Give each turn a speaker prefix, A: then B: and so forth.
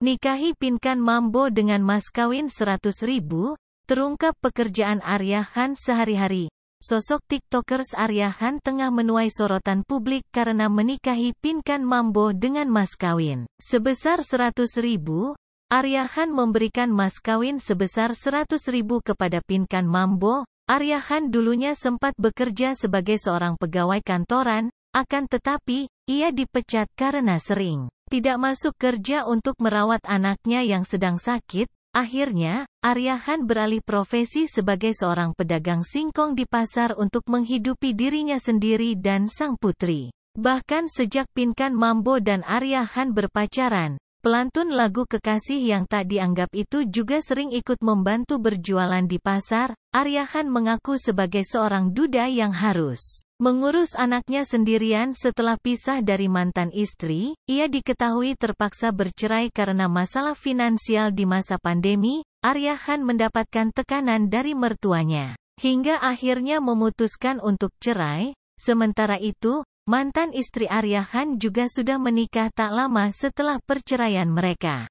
A: Nikahi Pinkan Mambo dengan mas kawin 100 ribu, terungkap pekerjaan Arya Han sehari-hari. Sosok TikTokers Arya Han tengah menuai sorotan publik karena menikahi Pinkan Mambo dengan mas kawin. Sebesar 100 ribu, Arya Han memberikan mas kawin sebesar 100 ribu kepada Pinkan Mambo. Arya Han dulunya sempat bekerja sebagai seorang pegawai kantoran, akan tetapi, ia dipecat karena sering tidak masuk kerja untuk merawat anaknya yang sedang sakit, akhirnya, Aryahan beralih profesi sebagai seorang pedagang singkong di pasar untuk menghidupi dirinya sendiri dan sang putri. Bahkan sejak Pinkan Mambo dan Aryahan berpacaran, Pelantun lagu kekasih yang tak dianggap itu juga sering ikut membantu berjualan di pasar. Aryahan mengaku sebagai seorang duda yang harus mengurus anaknya sendirian setelah pisah dari mantan istri. Ia diketahui terpaksa bercerai karena masalah finansial di masa pandemi. Aryahan mendapatkan tekanan dari mertuanya. Hingga akhirnya memutuskan untuk cerai, Sementara itu, Mantan istri Arya Han juga sudah menikah tak lama setelah perceraian mereka.